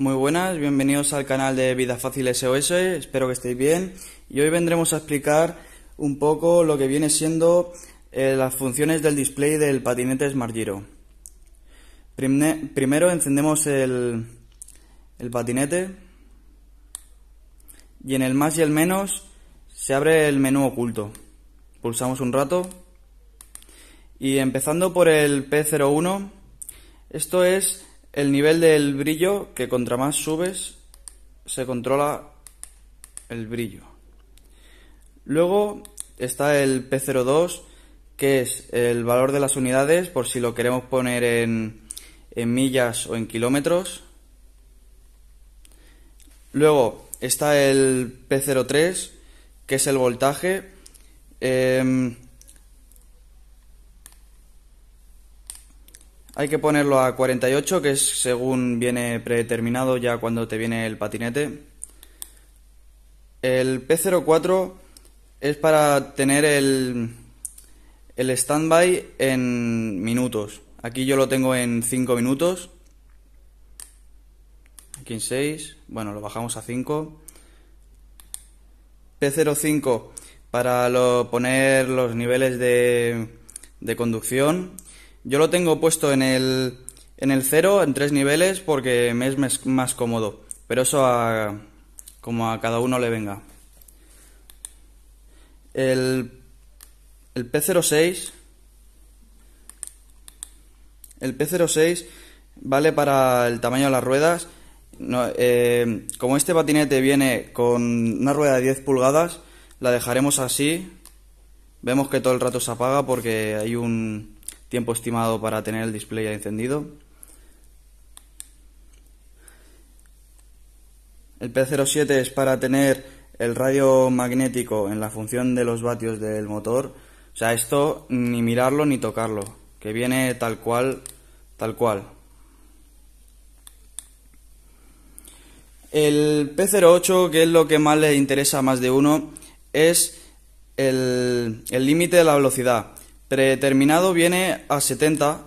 Muy buenas, bienvenidos al canal de Vida Fácil SOS, espero que estéis bien y hoy vendremos a explicar un poco lo que viene siendo eh, las funciones del display del patinete Smart Giro. Primero encendemos el, el patinete y en el más y el menos se abre el menú oculto. Pulsamos un rato y empezando por el P01, esto es el nivel del brillo, que contra más subes, se controla el brillo. Luego está el P02, que es el valor de las unidades, por si lo queremos poner en, millas o en kilómetros. Luego está el P03, que es el voltaje. Em, Hay que ponerlo a 48, que es según viene predeterminado ya cuando te viene el patinete. El P04 es para tener el, el standby en minutos. Aquí yo lo tengo en 5 minutos. Aquí en 6. Bueno, lo bajamos a 5. P05 para poner los niveles de, de conducción yo lo tengo puesto en el, en el 0, en tres niveles, porque me es más cómodo. Pero eso a, como a cada uno le venga. El, el P06 el P06 vale para el tamaño de las ruedas. Eh, como este patinete viene con una rueda de 10 pulgadas, la dejaremos así. Vemos que todo el rato se apaga porque hay un, tiempo estimado para tener el display encendido. El P07 es para tener el radio magnético en la función de los vatios del motor. O sea, esto ni mirarlo ni tocarlo, que viene tal cual, tal cual. El P08, que es lo que más le interesa a más de uno, es el límite de la velocidad. Predeterminado viene a 70.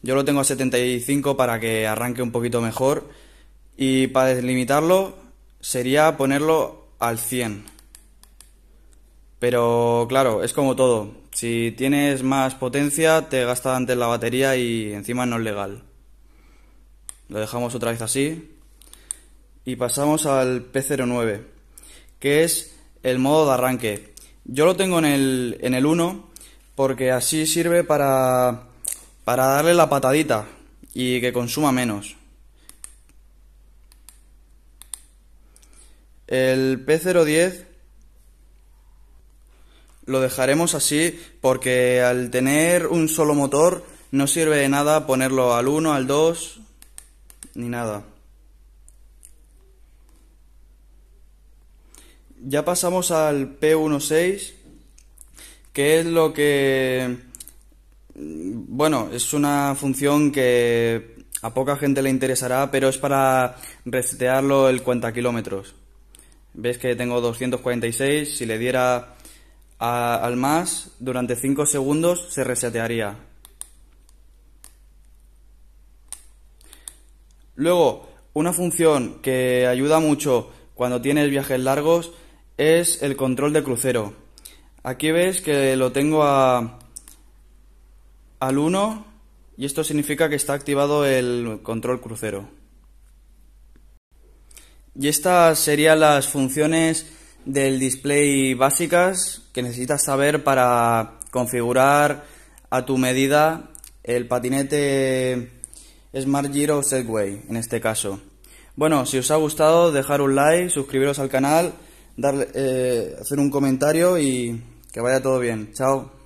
Yo lo tengo a 75 para que arranque un poquito mejor. Y para delimitarlo sería ponerlo al 100. Pero claro, es como todo. Si tienes más potencia, te gasta antes la batería y encima no es legal. Lo dejamos otra vez así. Y pasamos al P09, que es el modo de arranque. Yo lo tengo en el, en el 1 porque así sirve para, darle la patadita y que consuma menos. El P010 lo dejaremos así porque al tener un solo motor no sirve de nada ponerlo al 1, al 2, ni nada. Ya pasamos al P16 ¿Qué es lo que... Mm, bueno, es una función que a poca gente le interesará, pero es para resetearlo el cuenta kilómetros. Ves que tengo 246, si le diera al más, durante 5 segundos se resetearía. Luego, una función que ayuda mucho cuando tienes viajes largos es el control de crucero. Aquí ves que lo tengo a, al 1 y esto significa que está activado el control crucero. Y estas serían las funciones del display básicas que necesitas saber para configurar a tu medida el patinete Smart Giro Segway en este caso. Bueno, si os ha gustado, dejar un like, suscribiros al canal, eh, hacer un comentario y que vaya todo bien. Chao.